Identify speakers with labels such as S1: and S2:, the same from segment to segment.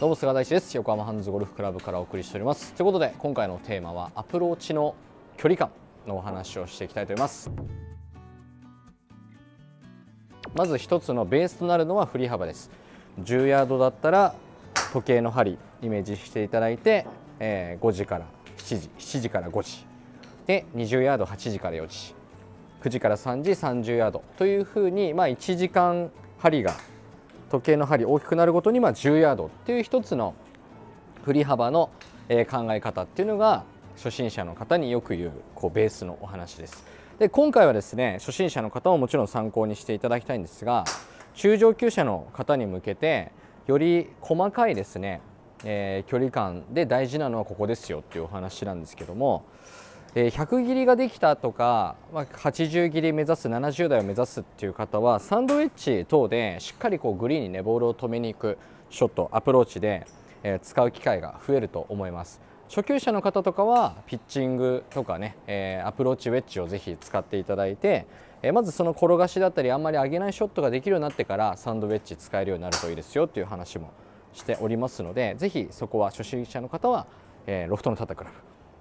S1: どうも菅大志です横浜ハンズゴルフクラブからお送りしておりますということで今回のテーマはアプローチの距離感のお話をしていきたいと思いますまず一つのベースとなるのは振り幅です10ヤードだったら時計の針イメージしていただいて、えー、5時から7時7時から5時で20ヤード8時から4時9時から3時30ヤードというふうに、まあ、1時間針が時計の針大きくなるごとに、まあ、10ヤードっていう一つの振り幅の、え考え方っていうのが初心者の方によく言うこうベースのお話です。で今回はですね初心者の方ももちろん参考にしていただきたいんですが中上級者の方に向けてより細かいですね、えー、距離感で大事なのはここですよっていうお話なんですけども100切りができたとか80切り目指す70台を目指すっていう方はサンドウェッジ等でしっかりこうグリーンにねボールを止めに行くショットアプローチで使う機会が増えると思います初級者の方とかはピッチングとかね、えアプローチウェッジをぜひ使っていただいて、えまずその転がしだったりあんまり上げないショットができるようになってからサンドウェッジ使えるようになるといいですよという話もしておりますのでぜひそこは初心者の方は、えロフトのたたクラブ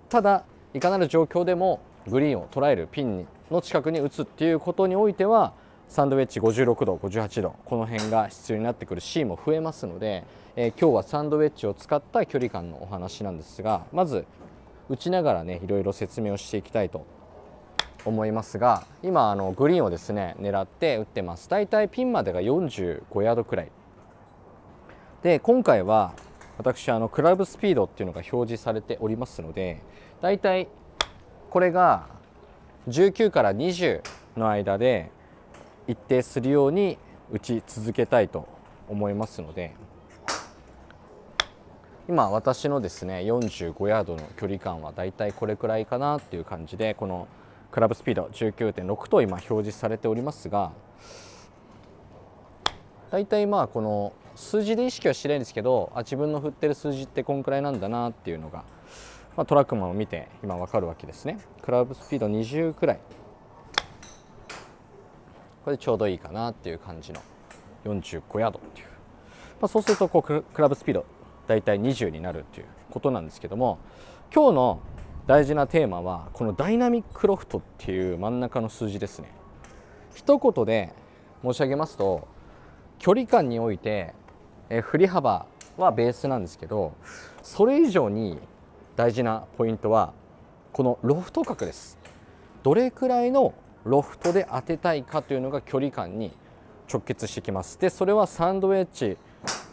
S1: ただいかなる状況でもグリーンを捉えるピンの近くに打つっていうことにおいてはサンドウェッジ56度58度この辺が必要になってくるシーンも増えますので、えー、今日はサンドウェッジを使った距離感のお話なんですがまず打ちながらねいろいろ説明をしていきたいと思いますが今あのグリーンをですね狙って打ってます大体ピンまでが45ヤードくらいで今回は私あのクラブスピードっていうのが表示されておりますのでだいたいこれが19から20の間で一定するように打ち続けたいと思いますので今私のですね45ヤードの距離感はだいたいこれくらいかなっていう感じでこのクラブスピード19.6と今表示されておりますがだいたいまあこの数字で意識はしないんですけどあ自分の振ってる数字ってこんくらいなんだなっていうのが、まあ、トラックマンを見て今分かるわけですねクラブスピード20くらいこれでちょうどいいかなっていう感じの45ヤードっていう、まあ、そうするとこうクラブスピード大体20になるっていうことなんですけども今日の大事なテーマはこのダイナミックロフトっていう真ん中の数字ですね一言で申し上げますと距離感においてえ振り幅はベースなんですけどそれ以上に大事なポイントはこのロフト角ですどれくらいのロフトで当てたいかというのが距離感に直結してきますでそれはサンドウェッジ、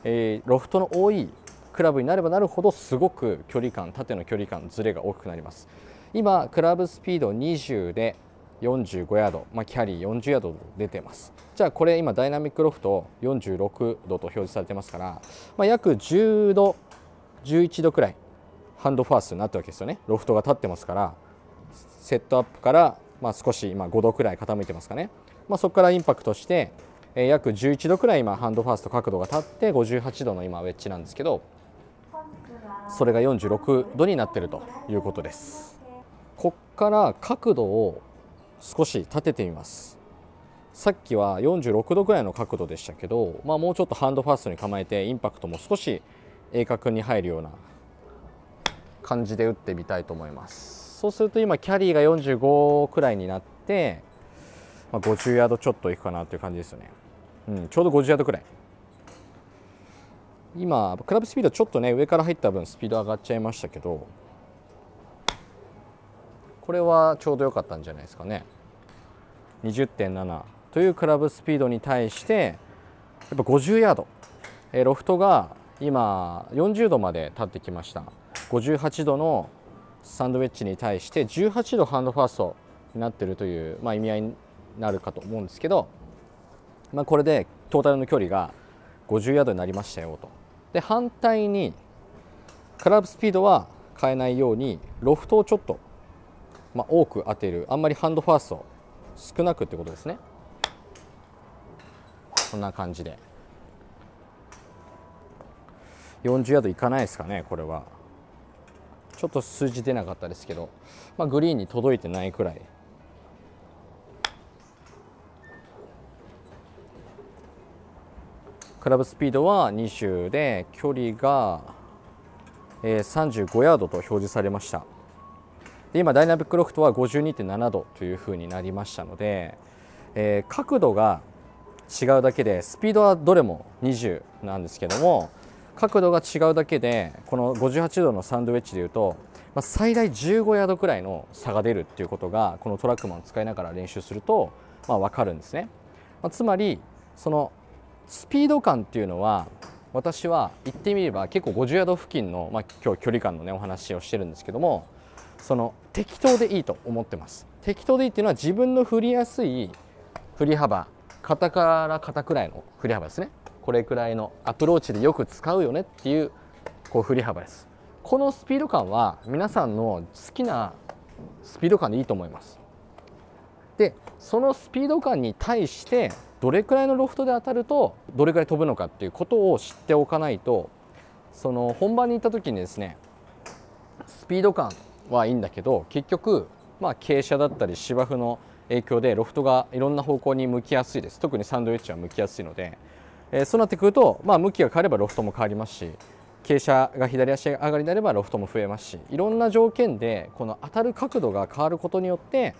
S1: えー、ロフトの多いクラブになればなるほどすごく距離感縦の距離感ずれが大きくなります今クラブスピード20で45ヤード、まあ、キャリー40ヤード出てますじゃあこれ今ダイナミックロフト46度と表示されてますから、まあ、約10度11度くらいハンドファーストになったわけですよねロフトが立ってますからセットアップからまあ少し今5度くらい傾いてますかね、まあ、そこからインパクトして約11度くらい今ハンドファースト角度が立って58度の今ウェッジなんですけどそれが46度になってるということですこっから角度を少し立ててみますさっきは46度ぐらいの角度でしたけど、まあ、もうちょっとハンドファーストに構えてインパクトも少し鋭角に入るような感じで打ってみたいと思いますそうすると今キャリーが45くらいになって、まあ、50ヤードちょっといくかなという感じですよね、うん、ちょうど50ヤードくらい今クラブスピードちょっとね上から入った分スピード上がっちゃいましたけどこれはちょうど良かったんじゃないですかね20.7というクラブスピードに対してやっぱ50ヤード、えー、ロフトが今40度まで立ってきました58度のサンドウェッジに対して18度ハンドファーストになってるという、まあ、意味合いになるかと思うんですけど、まあ、これでトータルの距離が50ヤードになりましたよとで反対にクラブスピードは変えないようにロフトをちょっとまあ、多く当てるあんまりハンドファースト少なくってことですねこんな感じで40ヤードいかないですかねこれはちょっと数字出なかったですけど、まあ、グリーンに届いてないくらいクラブスピードは20で距離が35ヤードと表示されましたで今ダイナミックロフトは52.7度というふうになりましたので、えー、角度が違うだけでスピードはどれも20なんですけども角度が違うだけでこの58度のサンドウェッジでいうと、まあ、最大15ヤードくらいの差が出るっていうことがこのトラックマンを使いながら練習すると、まあ、分かるんですね、まあ、つまりそのスピード感っていうのは私は言ってみれば結構50ヤード付近の、まあ、今日距離感のねお話をしてるんですけどもその適当でいいと思ってます適当でいいっていうのは自分の振りやすい振り幅肩から肩くらいの振り幅ですねこれくらいのアプローチでよく使うよねっていうこう振り幅ですこのスピード感は皆さんの好きなスピード感でいいと思いますでそのスピード感に対してどれくらいのロフトで当たるとどれくらい飛ぶのかっていうことを知っておかないとその本番に行った時にですねスピード感はいいんだけど結局、まあ、傾斜だったり芝生の影響でロフトがいろんな方向に向きやすいです特にサンドウィッチは向きやすいので、えー、そうなってくると、まあ、向きが変わればロフトも変わりますし傾斜が左足上がりであればロフトも増えますしいろんな条件でこの当たる角度が変わることによって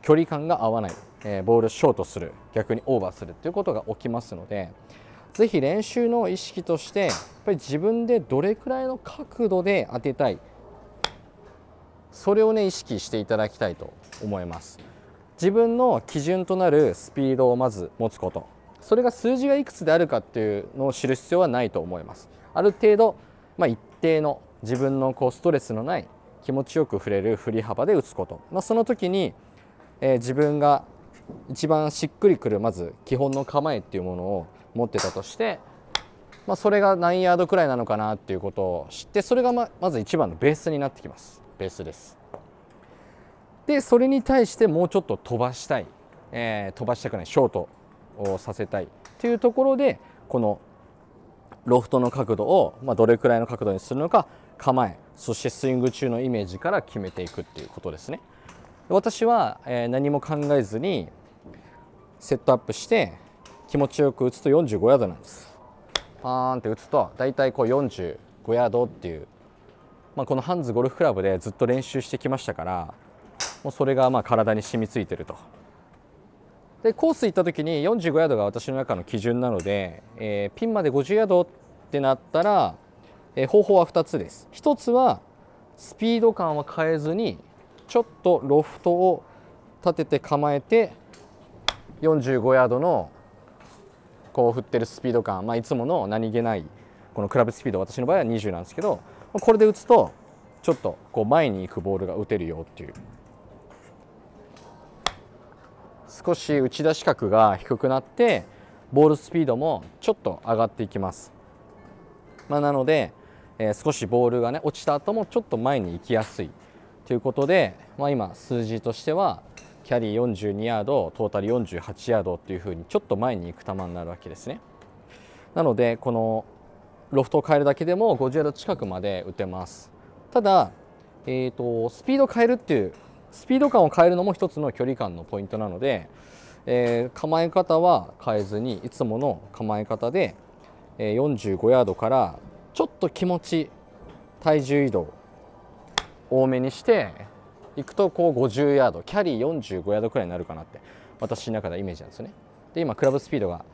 S1: 距離感が合わない、えー、ボールショートする逆にオーバーするということが起きますのでぜひ練習の意識としてやっぱり自分でどれくらいの角度で当てたいそれをね意識していただきたいと思います自分の基準となるスピードをまず持つことそれが数字がいくつであるかっていうのを知る必要はないと思いますある程度、まあ、一定の自分のこうストレスのない気持ちよく振れる振り幅で打つこと、まあ、その時に、えー、自分が一番しっくりくるまず基本の構えっていうものを持ってたとして、まあ、それが何ヤードくらいなのかなっていうことを知ってそれがままず一番のベースになってきます。ベースです。でそれに対してもうちょっと飛ばしたい、えー、飛ばしたくないショートをさせたいというところでこのロフトの角度を、まあ、どれくらいの角度にするのか構えそしてスイング中のイメージから決めていくっていうことですね。私は、えー、何も考えずにセットアップして気持ちよく打つと45ヤードなんです。パーンって打つと大体こう45ヤードっていうまあ、このハンズゴルフクラブでずっと練習してきましたからもうそれがまあ体に染みついてるとでコース行った時に45ヤードが私の中の基準なので、えー、ピンまで50ヤードってなったら、えー、方法は2つです1つはスピード感は変えずにちょっとロフトを立てて構えて45ヤードのこう振ってるスピード感、まあ、いつもの何気ないこのクラブスピード私の場合は20なんですけどこれで打つとちょっとこう前に行くボールが打てるよっていう少し打ち出し角が低くなってボールスピードもちょっと上がっていきます、まあ、なので、えー、少しボールがね落ちた後もちょっと前に行きやすいということで、まあ、今数字としてはキャリー42ヤードトータル48ヤードっていうふうにちょっと前に行く球になるわけですねなのでこのロフトを変えるだけでも50ヤード近くまで打てますただ、えーと、スピードを変えるっていうスピード感を変えるのも一つの距離感のポイントなので、えー、構え方は変えずにいつもの構え方で、えー、45ヤードからちょっと気持ち体重移動多めにしていくとこう50ヤードキャリー45ヤードくらいになるかなって私の中ではイメージなんですよね。で今クラブスピードが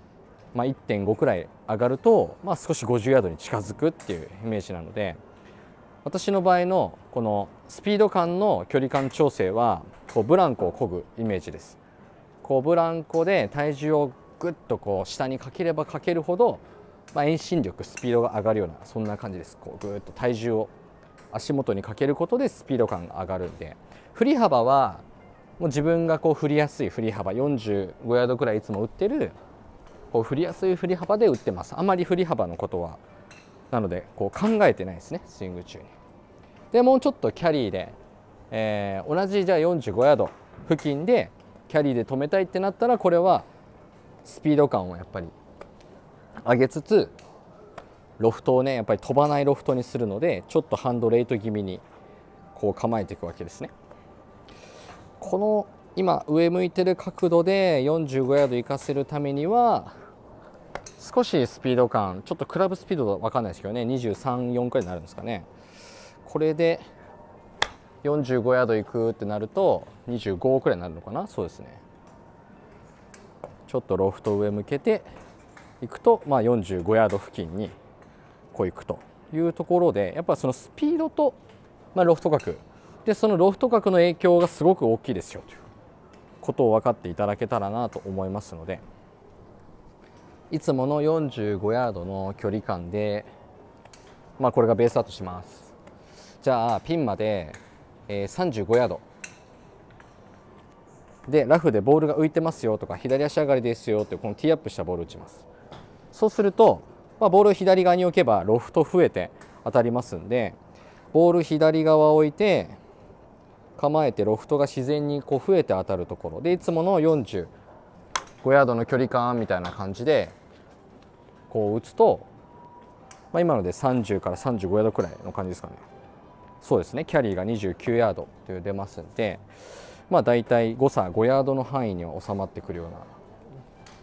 S1: まあ、1.5くらい上がると、まあ、少し50ヤードに近づくっていうイメージなので私の場合のこのスピード感の距離感調整はこうブランコを漕ぐイメージですこうブランコで体重をぐっとこう下にかければかけるほど、まあ、遠心力スピードが上がるようなそんな感じですこうぐっと体重を足元にかけることでスピード感が上がるんで振り幅はもう自分がこう振りやすい振り幅45ヤードくらいいつも打ってるこう振りやすい振り幅で打ってますあまり振り幅のことはなのでこう考えてないですねスイング中にでもうちょっとキャリーで、えー、同じじゃあ45ヤード付近でキャリーで止めたいってなったらこれはスピード感をやっぱり上げつつロフトをねやっぱり飛ばないロフトにするのでちょっとハンドレート気味にこう構えていくわけですねこの今上向いてる角度で45ヤード行かせるためには少しスピード感ちょっとクラブスピードわかんないですけどね234くらいになるんですかねこれで45ヤード行くってなると25くらいになるのかなそうですねちょっとロフト上向けていくと、まあ、45ヤード付近にこういくというところでやっぱそのスピードと、まあ、ロフト角でそのロフト角の影響がすごく大きいですよということを分かっていただけたらなと思いますのでいつもの45ヤードの距離感で、まあ、これがベースアウトしますじゃあピンまで、えー、35ヤードでラフでボールが浮いてますよとか左足上がりですよってこのティーアップしたボールを打ちますそうすると、まあ、ボールを左側に置けばロフト増えて当たりますんでボール左側を置いて構えてロフトが自然にこう増えて当たるところでいつもの45ヤードの距離感みたいな感じでこう打つと、まあ、今ので30から35ヤードくらいの感じですかねそうですねキャリーが29ヤードという出ますんで、まあ、大体誤差5ヤードの範囲には収まってくるような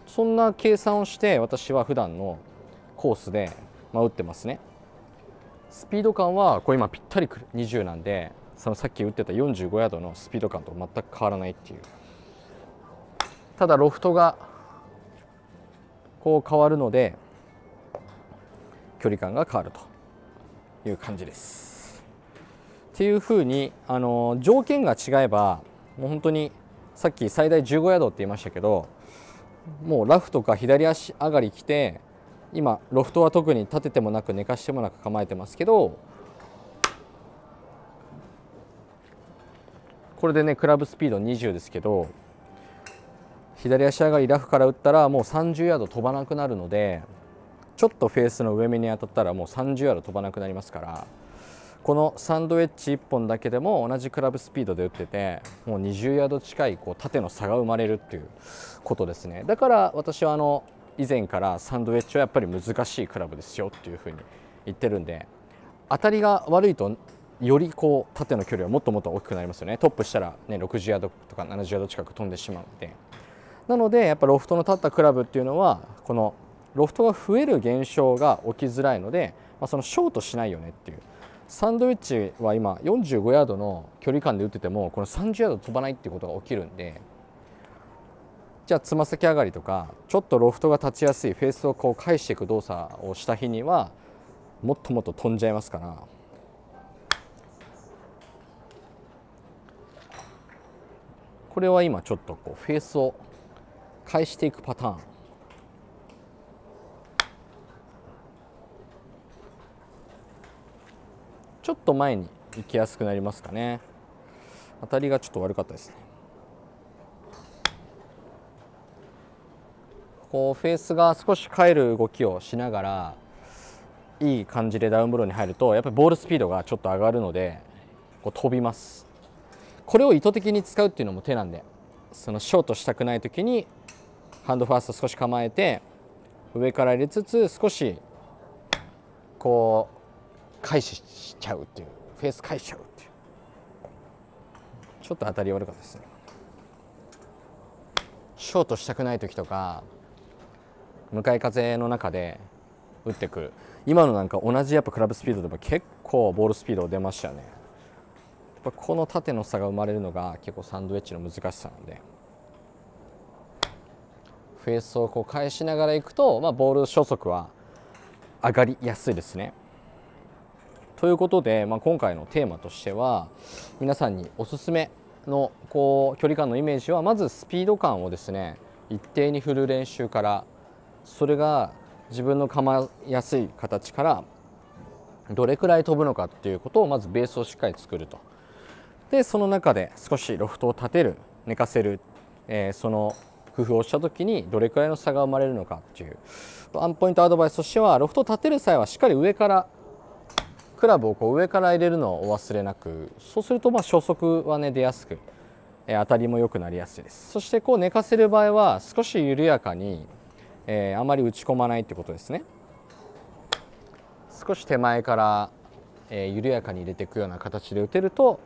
S1: そんな計算をして私は普段のコースで、まあ、打ってますねスピード感はこう今ぴったりくる20なんでそのさっき打ってた45ヤードのスピード感と全く変わらないっていうただロフトがこう変わるので距離感が変わるという感じです。っていうふうにあの条件が違えばもう本当にさっき最大15ヤードって言いましたけどもうラフとか左足上がりきて今ロフトは特に立ててもなく寝かしてもなく構えてますけどこれでねクラブスピード20ですけど左足上がりラフから打ったらもう30ヤード飛ばなくなるのでちょっとフェースの上目に当たったらもう30ヤード飛ばなくなりますからこのサンドウェッジ1本だけでも同じクラブスピードで打っててもう20ヤード近いこう縦の差が生まれるっていうことですねだから私はあの以前からサンドウェッジはやっぱり難しいクラブですよっていうふうに言ってるんで当たりが悪いとよりこう縦の距離はもっともっと大きくなりますよねトップしたら、ね、60ヤードとか70ヤード近く飛んでしまうのでなのでやっぱロフトの立ったクラブっていうのはこのロフトが増える現象が起きづらいので、まあ、そのショートしないよねっていうサンドウィッチは今45ヤードの距離感で打っててもこの30ヤード飛ばないっていうことが起きるんでじゃあつま先上がりとかちょっとロフトが立ちやすいフェースをこう返していく動作をした日にはもっともっと飛んじゃいますからこれは今ちょっとこうフェースを返していくパターンちょっと前に行きやすくなりますかね当たりがちょっと悪かったですねこうフェースが少し変える動きをしながらいい感じでダウンブローに入るとやっぱりボールスピードがちょっと上がるのでこう飛びますこれを意図的に使うっていうのも手なんでそのショートしたくない時にハンドファースト少し構えて上から入れつつ少しこう返ししちゃうっていうフェース返しちゃうっていうちょっと当たり悪かったですねショートしたくない時とか向かい風の中で打ってくる今のなんか同じやっぱクラブスピードでも結構ボールスピード出ましたねぱこの縦の差が生まれるのが結構サンドウェッジの難しさなんでフェースをこう返しながらいくと、まあ、ボール初速は上がりやすいですね。ということで、まあ、今回のテーマとしては皆さんにおすすめのこう距離感のイメージはまずスピード感をですね一定に振る練習からそれが自分の構えやすい形からどれくらい飛ぶのかっていうことをまずベースをしっかり作ると。でその中で少しロフトを立てる寝かせる、えー、その工夫をした時にどれくらいの差が生まれるのかっていうワンポイントアドバイスとしてはロフトを立てる際はしっかり上からクラブをこう上から入れるのをお忘れなくそうするとまあ初速はね出やすく、えー、当たりも良くなりやすいですそしてこう寝かせる場合は少し緩やかに、えー、あまり打ち込まないってことですね少し手前から、え緩やかに入れていくような形で打てると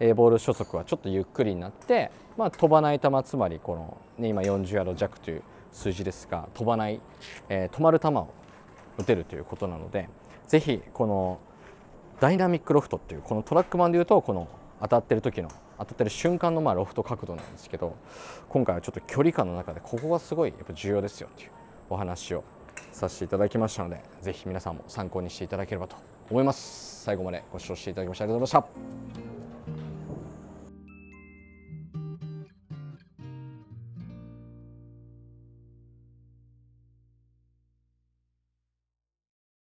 S1: えー、ボール初速はちょっとゆっくりになって、まあ、飛ばない球つまりこの、ね、今40ヤード弱という数字ですが飛ばない、えー、止まる球を打てるということなのでぜひこのダイナミックロフトっていうこのトラックマンでいうとこの当たってる時の当たってる瞬間のまあロフト角度なんですけど今回はちょっと距離感の中でここがすごいやっぱ重要ですよっていうお話をさせていただきましたのでぜひ皆さんも参考にしていただければと思います最後までご視聴していただきましてありがとうございました